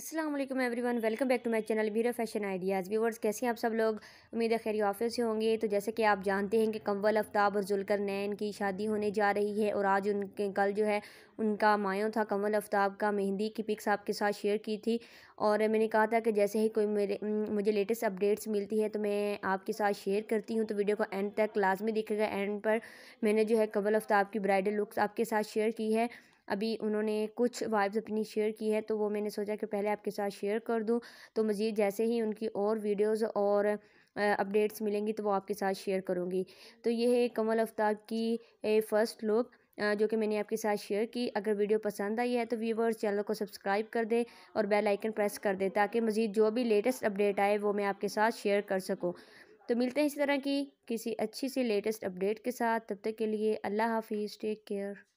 Aslam everyone welcome back to my channel Veera fashion ideas viewers कैसे हैं आप सब लोग उम्मीद है खैरी ऑफिस से होंगे तो जैसे कि आप जानते हैं कि कंवल आफ्ताब और जुलकर नैन की शादी होने जा रही है और आज उनके कल जो है उनका मायों था कंवल आफ्ताब का मेहंदी की पिक्स आपके साथ शेयर की थी और मैंने कहा था कि जैसे ही कोई मेरे मुझे लेटेस्ट अपडेट्स मिलती है तो मैं आपके साथ शेयर करती हूँ तो वीडियो को एंड तक लाजमी दिखेगा एंड पर मैंने जो है कंवल आफ्ताब की ब्राइडल लुक्स आपके साथ शेयर की है अभी उन्होंने कुछ वाइब्स अपनी शेयर की है तो वो मैंने सोचा कि पहले आपके साथ शेयर कर दूँ तो मज़ीद जैसे ही उनकी और वीडियोज़ और अपडेट्स मिलेंगी तो वो आपके साथ शेयर करूँगी तो ये है कमल अफ्ताब की फ़र्स्ट लुक जो कि मैंने आपके साथ शेयर की अगर वीडियो पसंद आई है तो व्यूवर्स चैनल को सब्सक्राइब कर दें और बेल आइकन प्रेस कर दें ताकि मज़ीद जो भी लेटेस्ट अपडेट आए वो मैं आपके साथ शेयर कर सकूँ तो मिलते हैं इसी तरह की किसी अच्छी सी लेटेस्ट अपडेट के साथ तब तक के लिए अल्लाह हाफिज़ टेक केयर